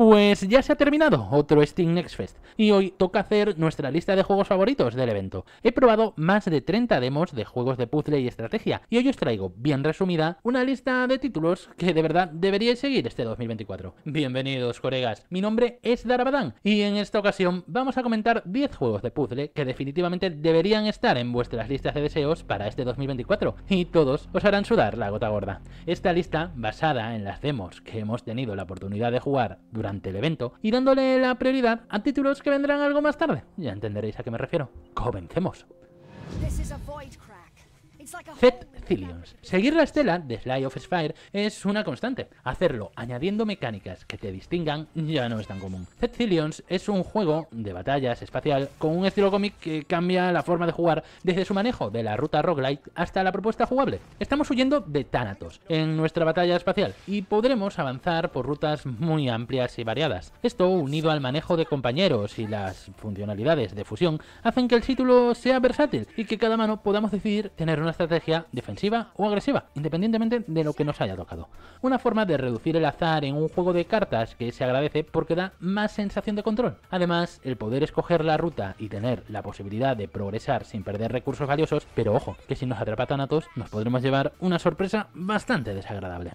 Pues ya se ha terminado otro Steam Next Fest y hoy toca hacer nuestra lista de juegos favoritos del evento. He probado más de 30 demos de juegos de puzzle y estrategia y hoy os traigo, bien resumida, una lista de títulos que de verdad deberíais seguir este 2024. Bienvenidos colegas, mi nombre es Darabadán y en esta ocasión vamos a comentar 10 juegos de puzzle que definitivamente deberían estar en vuestras listas de deseos para este 2024 y todos os harán sudar la gota gorda. Esta lista, basada en las demos que hemos tenido la oportunidad de jugar durante ante el evento y dándole la prioridad a títulos que vendrán algo más tarde. Ya entenderéis a qué me refiero. ¡Comencemos! Zed Zillions. Seguir la estela de Sly of Spire es una constante. Hacerlo añadiendo mecánicas que te distingan ya no es tan común. Zed es un juego de batallas espacial con un estilo cómic que cambia la forma de jugar desde su manejo de la ruta roguelite hasta la propuesta jugable. Estamos huyendo de Thanatos en nuestra batalla espacial y podremos avanzar por rutas muy amplias y variadas. Esto, unido al manejo de compañeros y las funcionalidades de fusión, hacen que el título sea versátil y que cada mano podamos decidir tener una estrategia defensiva o agresiva, independientemente de lo que nos haya tocado. Una forma de reducir el azar en un juego de cartas que se agradece porque da más sensación de control. Además, el poder escoger la ruta y tener la posibilidad de progresar sin perder recursos valiosos, pero ojo, que si nos atrapa Thanatos nos podremos llevar una sorpresa bastante desagradable.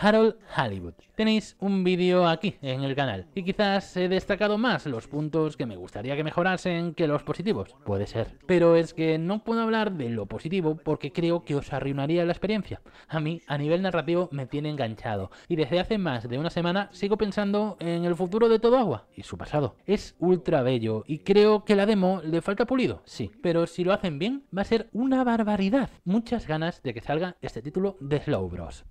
Harold Hollywood. Tenéis un vídeo aquí en el canal y quizás he destacado más los puntos que me gustaría que mejorasen que los positivos, puede ser. Pero es que no puedo hablar de lo positivo porque creo que os arruinaría la experiencia. A mí, a nivel narrativo, me tiene enganchado y desde hace más de una semana sigo pensando en el futuro de todo agua y su pasado. Es ultra bello y creo que la demo le falta pulido, sí, pero si lo hacen bien va a ser una barbaridad. Muchas ganas de que salga este título de Slow Bros.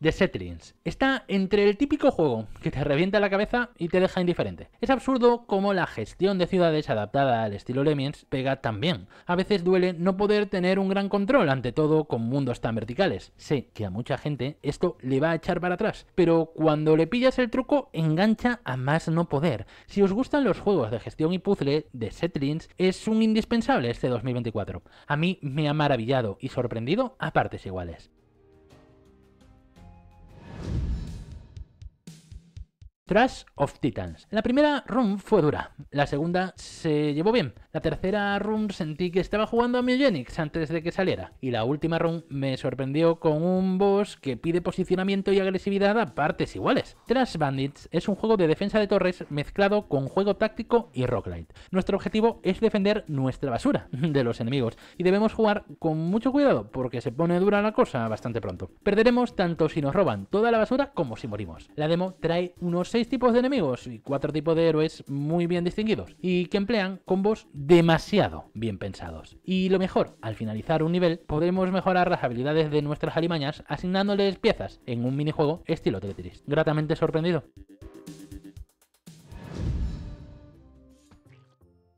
De Settlings. Está entre el típico juego que te revienta la cabeza y te deja indiferente. Es absurdo cómo la gestión de ciudades adaptada al estilo Lemmings pega tan bien. A veces duele no poder tener un gran control, ante todo con mundos tan verticales. Sé que a mucha gente esto le va a echar para atrás, pero cuando le pillas el truco engancha a más no poder. Si os gustan los juegos de gestión y puzzle, de Settlings es un indispensable este 2024. A mí me ha maravillado y sorprendido a partes iguales. Trash of Titans. La primera run fue dura, la segunda se llevó bien, la tercera run sentí que estaba jugando a Millenix antes de que saliera, y la última run me sorprendió con un boss que pide posicionamiento y agresividad a partes iguales. Trash Bandits es un juego de defensa de torres mezclado con juego táctico y roguelite. Nuestro objetivo es defender nuestra basura de los enemigos, y debemos jugar con mucho cuidado porque se pone dura la cosa bastante pronto. Perderemos tanto si nos roban toda la basura como si morimos. La demo trae unos seis tipos de enemigos y cuatro tipos de héroes muy bien distinguidos y que emplean combos demasiado bien pensados. Y lo mejor, al finalizar un nivel podremos mejorar las habilidades de nuestras alimañas asignándoles piezas en un minijuego estilo Tetris. Gratamente sorprendido.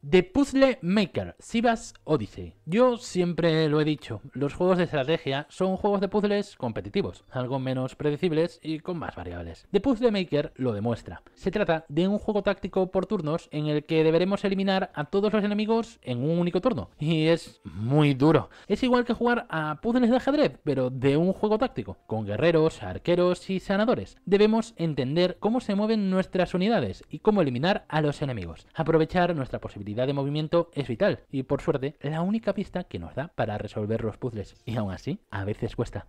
The Puzzle Maker, Sivas Odyssey. Yo siempre lo he dicho, los juegos de estrategia son juegos de puzzles competitivos, algo menos predecibles y con más variables. The Puzzle Maker lo demuestra. Se trata de un juego táctico por turnos en el que deberemos eliminar a todos los enemigos en un único turno, y es muy duro. Es igual que jugar a puzzles de ajedrez, pero de un juego táctico, con guerreros, arqueros y sanadores. Debemos entender cómo se mueven nuestras unidades y cómo eliminar a los enemigos, aprovechar nuestra posibilidad de movimiento es vital y por suerte la única pista que nos da para resolver los puzzles. Y aún así, a veces cuesta.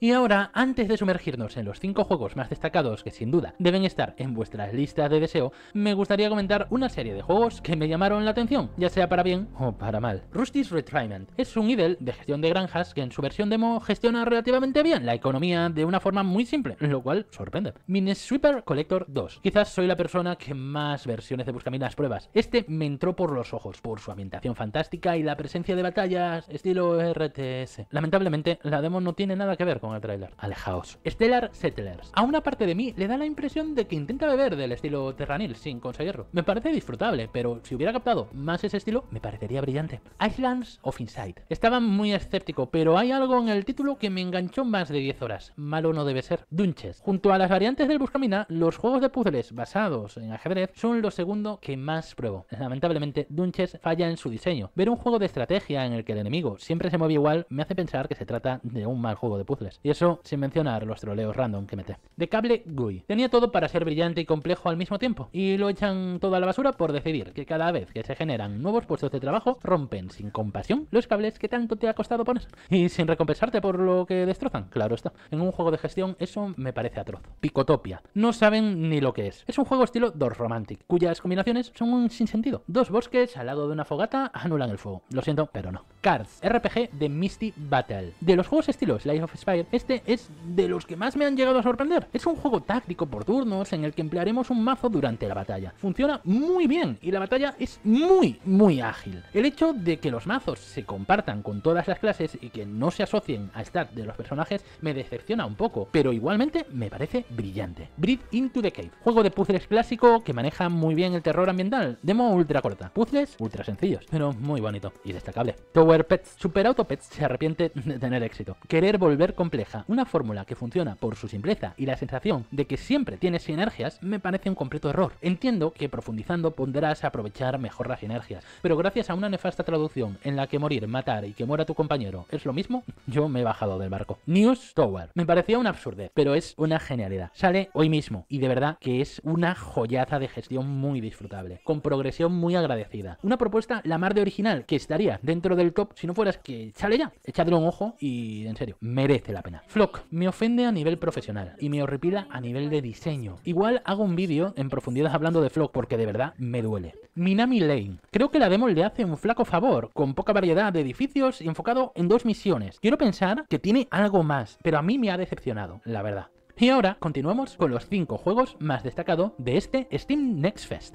Y ahora, antes de sumergirnos en los 5 juegos más destacados que sin duda deben estar en vuestra lista de deseo, me gustaría comentar una serie de juegos que me llamaron la atención, ya sea para bien o para mal. Rusty's Retirement es un idle de gestión de granjas que en su versión demo gestiona relativamente bien la economía de una forma muy simple, lo cual sorprende. Minesweeper Collector 2. Quizás soy la persona que más versiones de buscaminas las pruebas. Este me entró por los ojos, por su ambientación fantástica y la presencia de batallas estilo RTS. Lamentablemente, la demo no tiene nada que ver con el tráiler. Alejaos. Stellar Settlers. A una parte de mí le da la impresión de que intenta beber del estilo Terranil sin conseguirlo. Me parece disfrutable, pero si hubiera captado más ese estilo, me parecería brillante. Islands of Insight. Estaba muy escéptico, pero hay algo en el título que me enganchó más de 10 horas. Malo no debe ser. Dunches. Junto a las variantes del Buscamina, los juegos de puzzles basados en ajedrez son lo segundo que más pruebo. Lamentablemente, Dunches falla en su diseño. Ver un juego de estrategia en el que el enemigo siempre se mueve igual me hace pensar que se trata de un mal juego de puzzles. Y eso sin mencionar los troleos random que mete. De cable GUI. Tenía todo para ser brillante y complejo al mismo tiempo. Y lo echan toda la basura por decidir que cada vez que se generan nuevos puestos de trabajo, rompen sin compasión los cables que tanto te ha costado poner. Y sin recompensarte por lo que destrozan, claro está. En un juego de gestión eso me parece atroz. Picotopia. No saben ni lo que es. Es un juego estilo Doors Romantic, cuyas combinaciones son un sinsentido. Dos bosques al lado de una fogata anulan el fuego. Lo siento, pero no. Cards, RPG de Misty Battle. De los juegos estilos, Life of Spire, este es de los que más me han llegado a sorprender. Es un juego táctico por turnos en el que emplearemos un mazo durante la batalla. Funciona muy bien y la batalla es muy, muy ágil. El hecho de que los mazos se compartan con todas las clases y que no se asocien a estar de los personajes me decepciona un poco, pero igualmente me parece brillante. Breed into the Cave, juego de puzzles clásico que maneja muy bien el terror ambiental, demo ultra corta, puzzles ultra sencillos, pero muy bonito y destacable. Tower Pets, Super Auto Pets se arrepiente de tener éxito. Querer volver con una fórmula que funciona por su simpleza y la sensación de que siempre tienes sinergias me parece un completo error. Entiendo que profundizando pondrás a aprovechar mejor las sinergias, pero gracias a una nefasta traducción en la que morir, matar y que muera tu compañero es lo mismo, yo me he bajado del barco. News Tower. Me parecía una absurdez, pero es una genialidad. Sale hoy mismo y de verdad que es una joyaza de gestión muy disfrutable, con progresión muy agradecida. Una propuesta la mar de original que estaría dentro del top si no fueras que sale ya. Echadle un ojo y en serio, merece la pena. Flock me ofende a nivel profesional y me horripila a nivel de diseño. Igual hago un vídeo en profundidad hablando de Flock porque de verdad me duele. Minami Lane. Creo que la demo le hace un flaco favor, con poca variedad de edificios y enfocado en dos misiones. Quiero pensar que tiene algo más, pero a mí me ha decepcionado, la verdad. Y ahora continuamos con los 5 juegos más destacados de este Steam Next Fest.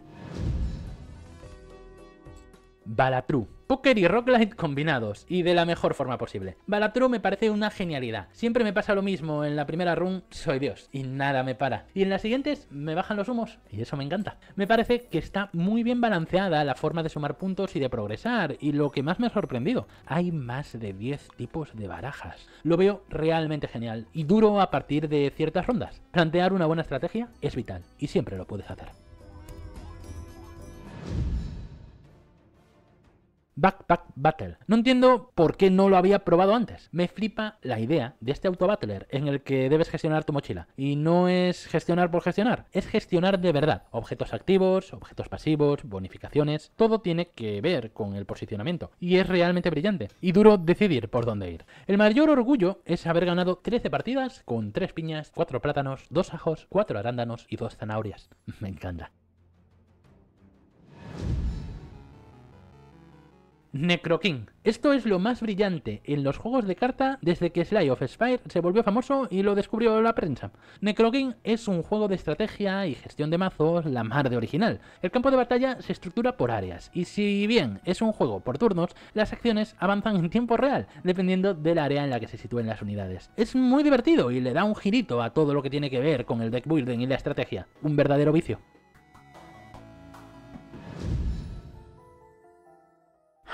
Balatru Poker y roguelite combinados, y de la mejor forma posible. Balatro me parece una genialidad. Siempre me pasa lo mismo, en la primera run soy Dios, y nada me para. Y en las siguientes me bajan los humos, y eso me encanta. Me parece que está muy bien balanceada la forma de sumar puntos y de progresar, y lo que más me ha sorprendido, hay más de 10 tipos de barajas. Lo veo realmente genial, y duro a partir de ciertas rondas. Plantear una buena estrategia es vital, y siempre lo puedes hacer. Backpack Battle. No entiendo por qué no lo había probado antes. Me flipa la idea de este auto en el que debes gestionar tu mochila. Y no es gestionar por gestionar, es gestionar de verdad. Objetos activos, objetos pasivos, bonificaciones, todo tiene que ver con el posicionamiento. Y es realmente brillante. Y duro decidir por dónde ir. El mayor orgullo es haber ganado 13 partidas con 3 piñas, 4 plátanos, 2 ajos, 4 arándanos y 2 zanahorias. Me encanta. Necroking. Esto es lo más brillante en los juegos de carta desde que Sly of Spire se volvió famoso y lo descubrió la prensa. Necroking es un juego de estrategia y gestión de mazos la mar de original. El campo de batalla se estructura por áreas, y si bien es un juego por turnos, las acciones avanzan en tiempo real, dependiendo del área en la que se sitúen las unidades. Es muy divertido y le da un girito a todo lo que tiene que ver con el deck building y la estrategia. Un verdadero vicio.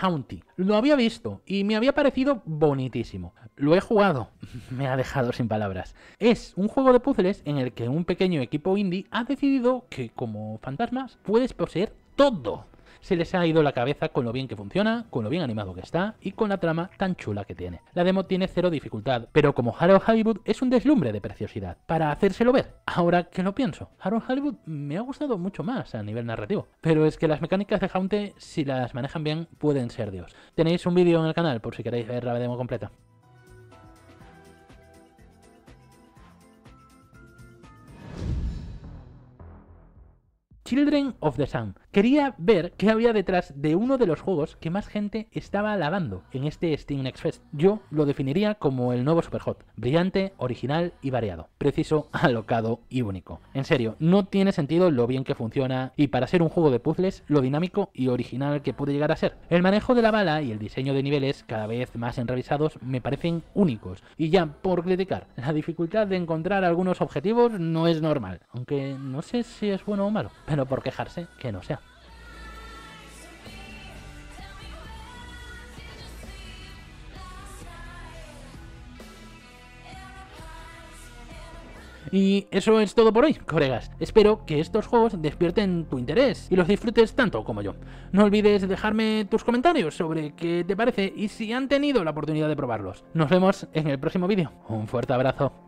Haunty. Lo había visto y me había parecido bonitísimo. Lo he jugado, me ha dejado sin palabras. Es un juego de puzzles en el que un pequeño equipo indie ha decidido que como fantasmas puedes poseer todo se les ha ido la cabeza con lo bien que funciona, con lo bien animado que está y con la trama tan chula que tiene. La demo tiene cero dificultad, pero como Harrow Hollywood es un deslumbre de preciosidad, para hacérselo ver. Ahora que lo pienso, Harold Hollywood me ha gustado mucho más a nivel narrativo, pero es que las mecánicas de Haunte, si las manejan bien, pueden ser Dios. Tenéis un vídeo en el canal por si queréis ver la demo completa. Children of the Sun. Quería ver qué había detrás de uno de los juegos que más gente estaba alabando en este Steam Next Fest. Yo lo definiría como el nuevo Superhot. Brillante, original y variado. Preciso, alocado y único. En serio, no tiene sentido lo bien que funciona y para ser un juego de puzzles, lo dinámico y original que puede llegar a ser. El manejo de la bala y el diseño de niveles cada vez más enrevisados me parecen únicos. Y ya por criticar, la dificultad de encontrar algunos objetivos no es normal. Aunque no sé si es bueno o malo por quejarse, que no sea. Y eso es todo por hoy, colegas. Espero que estos juegos despierten tu interés y los disfrutes tanto como yo. No olvides dejarme tus comentarios sobre qué te parece y si han tenido la oportunidad de probarlos. Nos vemos en el próximo vídeo. Un fuerte abrazo.